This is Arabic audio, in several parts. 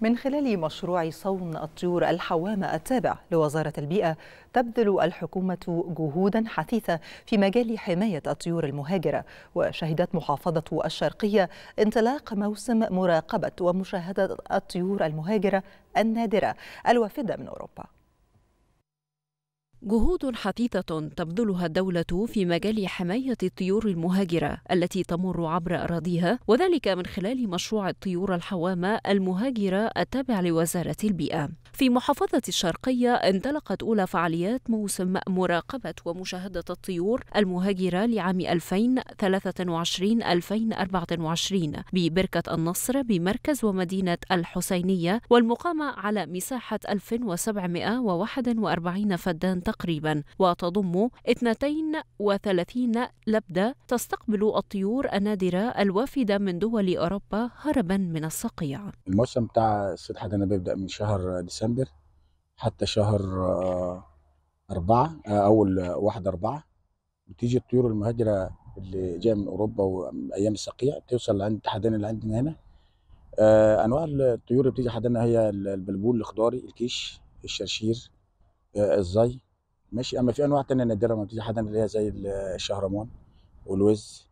من خلال مشروع صون الطيور الحوامة التابع لوزارة البيئة تبذل الحكومة جهودا حثيثة في مجال حماية الطيور المهاجرة وشهدت محافظة الشرقية انطلاق موسم مراقبة ومشاهدة الطيور المهاجرة النادرة الوافدة من أوروبا جهود حثيثة تبذلها الدولة في مجال حماية الطيور المهاجرة التي تمر عبر أراضيها وذلك من خلال مشروع الطيور الحوامة المهاجرة التابع لوزارة البيئة. في محافظة الشرقية انطلقت أولى فعاليات موسم مراقبة ومشاهدة الطيور المهاجرة لعام 2023-2024 ببركة النصر بمركز ومدينة الحسينية والمقامة على مساحة 1741 فدان تقريبا وتضم 32 لبدة تستقبل الطيور النادرة الوافدة من دول أوروبا هربا من الصقيع الموسم بتاع الصيد حدنا بيبدأ من شهر ديسمبر حتى شهر آه، أربعة آه، أول واحد أربعة بتيجي الطيور المهاجرة اللي جاية من أوروبا وأيام الصقيع بتوصل لعند حدنا اللي عندنا هنا آه، أنواع الطيور اللي بتيجي حدنا هي البلبول الخضاري الكيش الشرشير الزي ماشي اما في انواع تانية نادره ما بتيجي حدا اللي هي زي الشهرمان والوز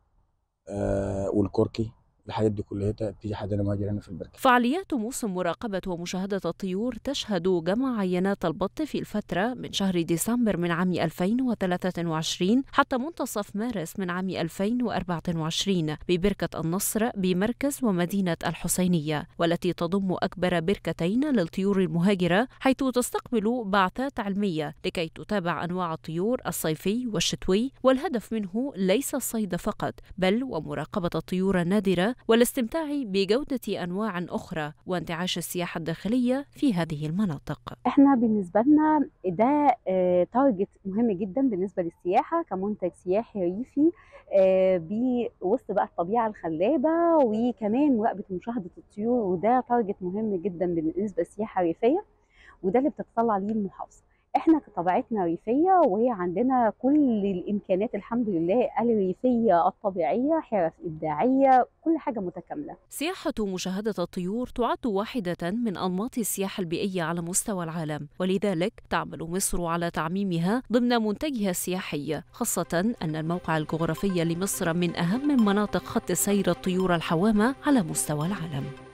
آه والكركي الحاجات دي كلها تأتي حد المهاجر هنا في البركة فعاليات موسم مراقبة ومشاهدة الطيور تشهد جمع عينات البط في الفترة من شهر ديسمبر من عام 2023 حتى منتصف مارس من عام 2024 ببركة النصر بمركز ومدينة الحسينية والتي تضم أكبر بركتين للطيور المهاجرة حيث تستقبل بعثات علمية لكي تتابع أنواع الطيور الصيفي والشتوي والهدف منه ليس الصيد فقط بل ومراقبة الطيور النادرة والاستمتاع بجودة أنواع أخرى وانتعاش السياحة الداخلية في هذه المناطق احنا بالنسبة لنا ده تارجت آه، مهم جدا بالنسبة للسياحة كمنتج سياحي ريفي آه، بوسط بقى الطبيعة الخلابة وكمان مراقبة مشاهدة الطيور وده تارجت مهم جدا بالنسبة للسياحة الريفية وده اللي بتطلع ليه المحافظة احنا كطبيعتنا ريفيه وهي عندنا كل الامكانات الحمد لله الريفيه الطبيعيه حرف ابداعيه كل حاجه متكامله سياحه مشاهده الطيور تعد واحده من انماط السياحه البيئيه على مستوى العالم ولذلك تعمل مصر على تعميمها ضمن منتجها السياحي خاصه ان الموقع الجغرافي لمصر من اهم مناطق خط سير الطيور الحوامه على مستوى العالم